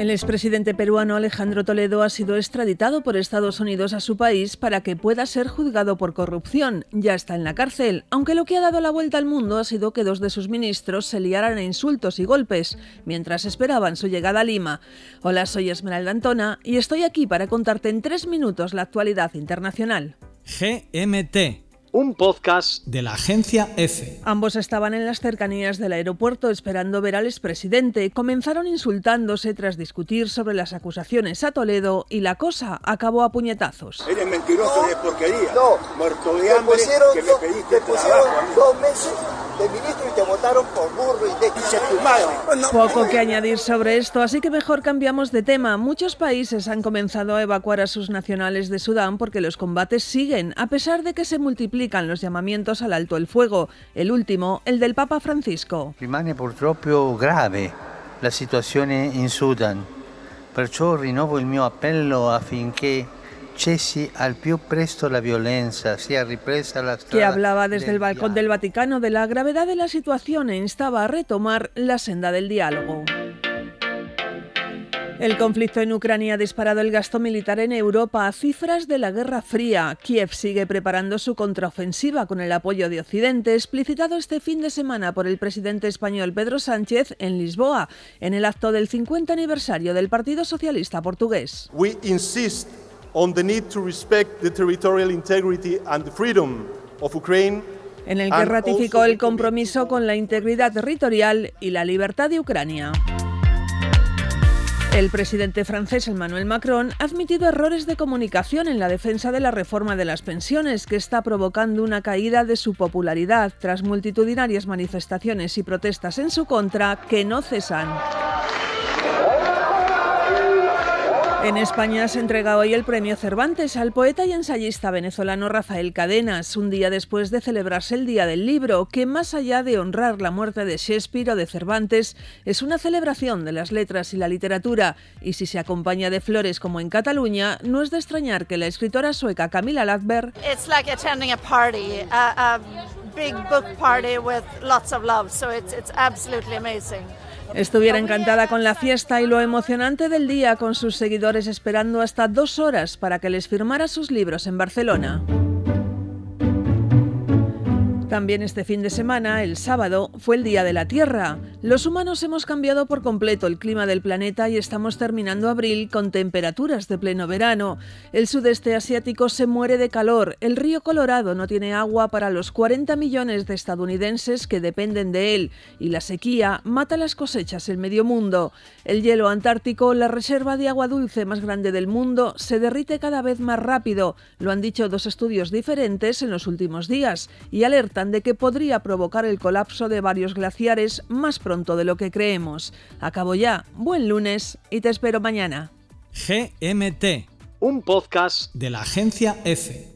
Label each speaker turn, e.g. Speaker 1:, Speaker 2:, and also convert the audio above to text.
Speaker 1: El expresidente peruano Alejandro Toledo ha sido extraditado por Estados Unidos a su país para que pueda ser juzgado por corrupción. Ya está en la cárcel, aunque lo que ha dado la vuelta al mundo ha sido que dos de sus ministros se liaran a insultos y golpes mientras esperaban su llegada a Lima. Hola, soy Esmeralda Antona y estoy aquí para contarte en tres minutos la actualidad internacional. GMT un podcast de la agencia EFE. Ambos estaban en las cercanías del aeropuerto esperando ver al expresidente. Comenzaron insultándose tras discutir sobre las acusaciones a Toledo y la cosa acabó a puñetazos. Eres mentiroso de porquería. No, dos meses ministro y votaron por burro Poco que añadir sobre esto, así que mejor cambiamos de tema. Muchos países han comenzado a evacuar a sus nacionales de Sudán porque los combates siguen, a pesar de que se multiplican los llamamientos al alto el fuego. El último, el del Papa Francisco. Rimane purtroppo grave la situazione in Sudan. Perciò rinnovo il mio appello affinché al presto la violencia, ripresa la Que hablaba desde el balcón del Vaticano de la gravedad de la situación e instaba a retomar la senda del diálogo. El conflicto en Ucrania ha disparado el gasto militar en Europa a cifras de la Guerra Fría. Kiev sigue preparando su contraofensiva con el apoyo de Occidente, explicitado este fin de semana por el presidente español Pedro Sánchez en Lisboa, en el acto del 50 aniversario del Partido Socialista Portugués. We insist need respect freedom en el que ratificó el compromiso con la integridad territorial y la libertad de Ucrania. El presidente francés Emmanuel Macron ha admitido errores de comunicación en la defensa de la reforma de las pensiones, que está provocando una caída de su popularidad tras multitudinarias manifestaciones y protestas en su contra que no cesan. En España se entrega hoy el premio Cervantes al poeta y ensayista venezolano Rafael Cadenas, un día después de celebrarse el Día del Libro, que más allá de honrar la muerte de Shakespeare o de Cervantes, es una celebración de las letras y la literatura, y si se acompaña de flores como en Cataluña, no es de extrañar que la escritora sueca Camila Latver... Estuviera encantada con la fiesta y lo emocionante del día con sus seguidores esperando hasta dos horas para que les firmara sus libros en Barcelona. También este fin de semana, el sábado, fue el Día de la Tierra. Los humanos hemos cambiado por completo el clima del planeta y estamos terminando abril con temperaturas de pleno verano. El sudeste asiático se muere de calor, el río Colorado no tiene agua para los 40 millones de estadounidenses que dependen de él y la sequía mata las cosechas en medio mundo. El hielo antártico, la reserva de agua dulce más grande del mundo, se derrite cada vez más rápido, lo han dicho dos estudios diferentes en los últimos días y alerta de que podría provocar el colapso de varios glaciares más pronto de lo que creemos. Acabo ya, buen lunes y te espero mañana. GMT, un podcast de la agencia F.